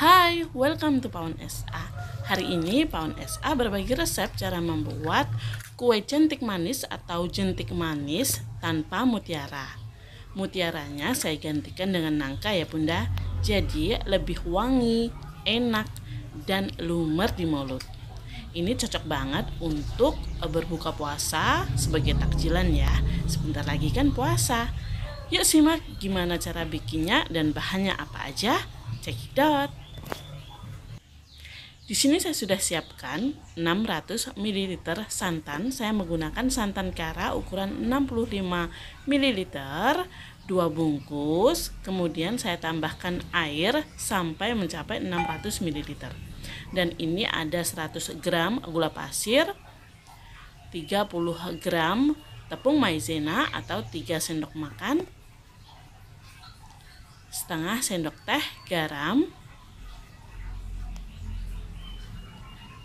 Hai, welcome to Paun SA. Hari ini Paun SA berbagi resep cara membuat kue jentik manis atau jentik manis tanpa mutiara. Mutiaranya saya gantikan dengan nangka ya bunda, jadi lebih wangi, enak, dan lumer di mulut. Ini cocok banget untuk berbuka puasa sebagai takjilan ya. Sebentar lagi kan puasa. Yuk simak gimana cara bikinnya dan bahannya apa aja. Check it out. Di sini saya sudah siapkan 600 ml santan. Saya menggunakan santan kara ukuran 65 ml, 2 bungkus. Kemudian saya tambahkan air sampai mencapai 600 ml. Dan ini ada 100 gram gula pasir, 30 gram tepung maizena atau 3 sendok makan, setengah sendok teh garam,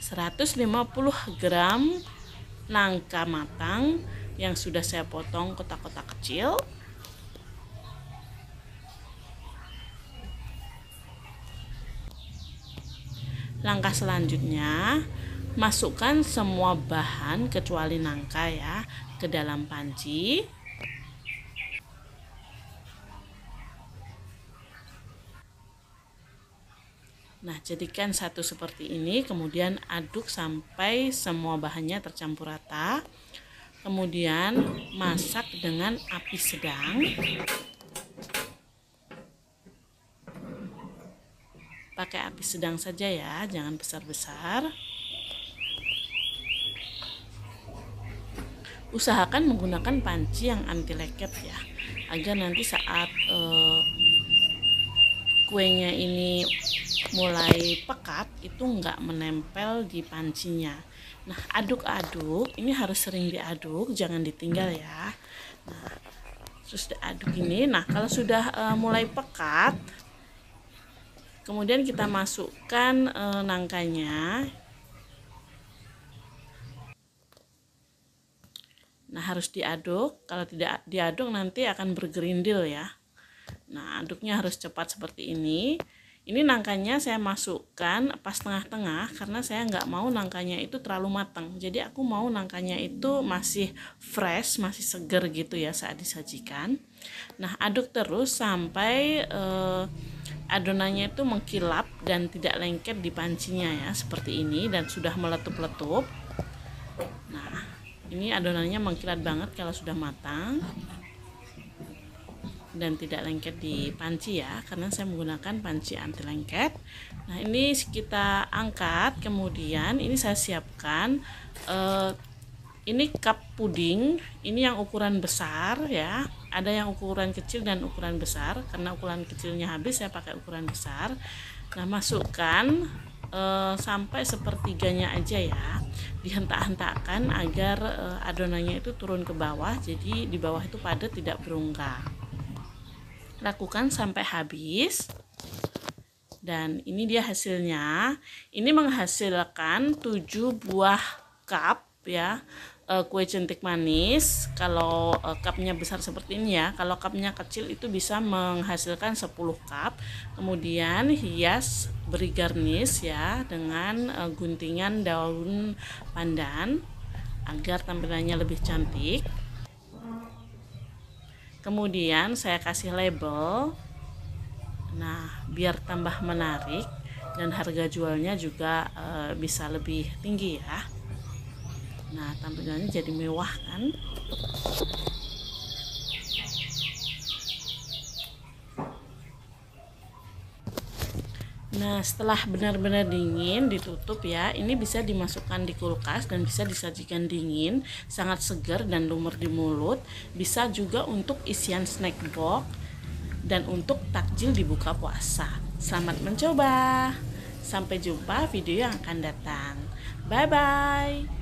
150 gram nangka matang yang sudah saya potong kotak-kotak kecil langkah selanjutnya masukkan semua bahan kecuali nangka ya ke dalam panci Nah, jadikan satu seperti ini, kemudian aduk sampai semua bahannya tercampur rata. Kemudian masak dengan api sedang. Pakai api sedang saja ya, jangan besar-besar. Usahakan menggunakan panci yang anti lengket ya, agar nanti saat eh, kuenya ini mulai pekat itu nggak menempel di pancinya nah aduk-aduk ini harus sering diaduk jangan ditinggal ya nah terus diaduk ini nah kalau sudah uh, mulai pekat kemudian kita masukkan uh, nangkanya nah harus diaduk kalau tidak diaduk nanti akan bergerindil ya Nah, aduknya harus cepat seperti ini. Ini nangkanya saya masukkan pas tengah-tengah karena saya nggak mau nangkanya itu terlalu matang. Jadi aku mau nangkanya itu masih fresh, masih seger gitu ya saat disajikan. Nah, aduk terus sampai eh, adonannya itu mengkilap dan tidak lengket di pancinya ya seperti ini dan sudah meletup-letup. Nah, ini adonannya mengkilat banget kalau sudah matang dan tidak lengket di panci ya karena saya menggunakan panci anti lengket nah ini kita angkat kemudian ini saya siapkan eh, ini cup puding ini yang ukuran besar ya ada yang ukuran kecil dan ukuran besar karena ukuran kecilnya habis saya pakai ukuran besar nah masukkan eh, sampai sepertiganya aja ya dihentak-hentakkan agar eh, adonannya itu turun ke bawah jadi di bawah itu padat tidak berongga lakukan sampai habis dan ini dia hasilnya ini menghasilkan 7 buah cup ya eh, kue cantik manis kalau eh, cupnya besar seperti ini ya kalau cupnya kecil itu bisa menghasilkan 10 cup kemudian hias beri garnish ya dengan eh, guntingan daun pandan agar tampilannya lebih cantik kemudian saya kasih label nah biar tambah menarik dan harga jualnya juga e, bisa lebih tinggi ya nah tampilannya jadi mewah kan Nah, setelah benar-benar dingin, ditutup ya. Ini bisa dimasukkan di kulkas dan bisa disajikan dingin, sangat segar dan lumer di mulut. Bisa juga untuk isian snack box dan untuk takjil dibuka puasa. Selamat mencoba. Sampai jumpa video yang akan datang. Bye bye.